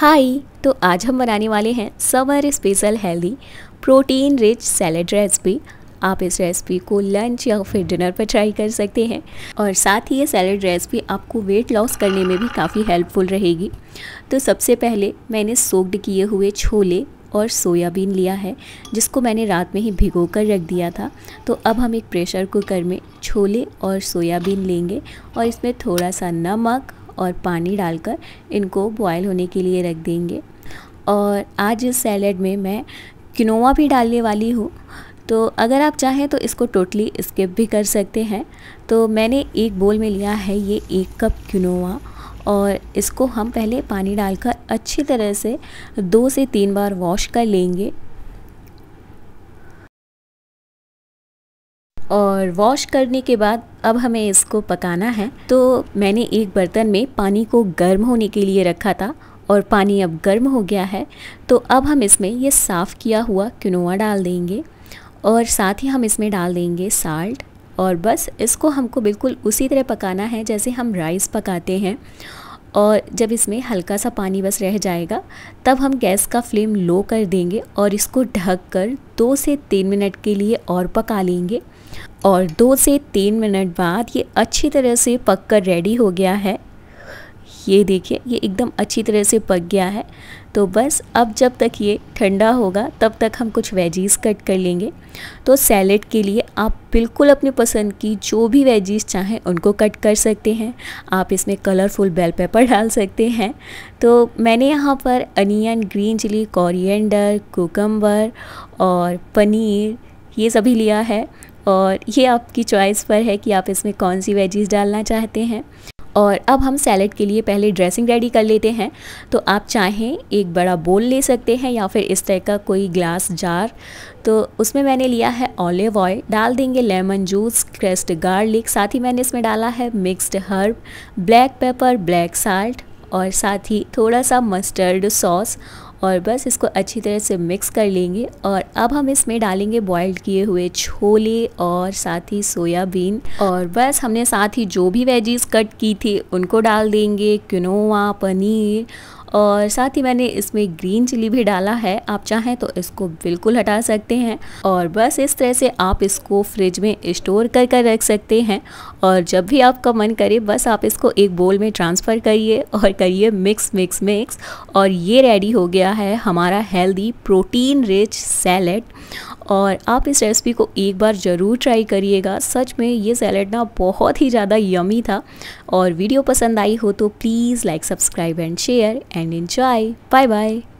हाय तो आज हम बनाने वाले हैं summer special healthy protein rich salad recipe आप इस रेसिपी को लंच या फिर डिनर पर ट्राई कर सकते हैं और साथ ही ये सैलड रेसिपी आपको वेट लॉस करने में भी काफ़ी हेल्पफुल रहेगी तो सबसे पहले मैंने सोक्ड किए हुए छोले और सोयाबीन लिया है जिसको मैंने रात में ही भिगो कर रख दिया था तो अब हम एक प्रेशर कुकर में छोले और सोयाबीन लेंगे और इसमें थोड़ा सा नमक और पानी डालकर इनको बॉयल होने के लिए रख देंगे और आज इस सैलड में मैं किनोवा भी डालने वाली हूँ तो अगर आप चाहें तो इसको टोटली स्किप भी कर सकते हैं तो मैंने एक बोल में लिया है ये एक कप किनोवा और इसको हम पहले पानी डालकर अच्छी तरह से दो से तीन बार वॉश कर लेंगे और वॉश करने के बाद अब हमें इसको पकाना है तो मैंने एक बर्तन में पानी को गर्म होने के लिए रखा था और पानी अब गर्म हो गया है तो अब हम इसमें ये साफ़ किया हुआ किनोआ डाल देंगे और साथ ही हम इसमें डाल देंगे साल्ट और बस इसको हमको बिल्कुल उसी तरह पकाना है जैसे हम राइस पकाते हैं और जब इसमें हल्का सा पानी बस रह जाएगा तब हम गैस का फ्लेम लो कर देंगे और इसको ढक कर दो से तीन मिनट के लिए और पका लेंगे और दो से तीन मिनट बाद ये अच्छी तरह से पक कर रेडी हो गया है ये देखिए ये एकदम अच्छी तरह से पक गया है तो बस अब जब तक ये ठंडा होगा तब तक हम कुछ वेजीज़ कट कर लेंगे तो सैलेड के लिए आप बिल्कुल अपने पसंद की जो भी वेजीज़ चाहें उनको कट कर सकते हैं आप इसमें कलरफुल बेल पेपर डाल सकते हैं तो मैंने यहाँ पर onion green chilli coriander cucumber और पनीर ये सभी लिया है और ये आपकी चॉइस पर है कि आप इसमें कौन सी वेजीज़ डालना चाहते हैं और अब हम सैलड के लिए पहले ड्रेसिंग रेडी कर लेते हैं तो आप चाहें एक बड़ा बोल ले सकते हैं या फिर इस तरह का कोई ग्लास जार तो उसमें मैंने लिया है ऑलिव ऑयल डाल देंगे लेमन जूस क्रेस्ट गार्लिक साथ ही मैंने इसमें डाला है mixed herb black pepper black salt और साथ ही थोड़ा सा मस्टर्ड सॉस और बस इसको अच्छी तरह से मिक्स कर लेंगे और अब हम इसमें डालेंगे बॉयल्ड किए हुए छोले और साथ ही सोयाबीन और बस हमने साथ ही जो भी वेजीज कट की थी उनको डाल देंगे क्विनोआ पनीर और साथ ही मैंने इसमें ग्रीन चिली भी डाला है आप चाहें तो इसको बिल्कुल हटा सकते हैं और बस इस तरह से आप इसको फ्रिज में स्टोर कर कर रख सकते हैं और जब भी आपका मन करे बस आप इसको एक बोल में ट्रांसफ़र करिए और करिए मिक्स मिक्स मिक्स और ये रेडी हो गया है हमारा हेल्दी प्रोटीन रिच सैलड और आप इस रेसिपी को एक बार ज़रूर ट्राई करिएगा सच में ये सैलड ना बहुत ही ज़्यादा यमी था और वीडियो पसंद आई हो तो please like subscribe and share and enjoy bye bye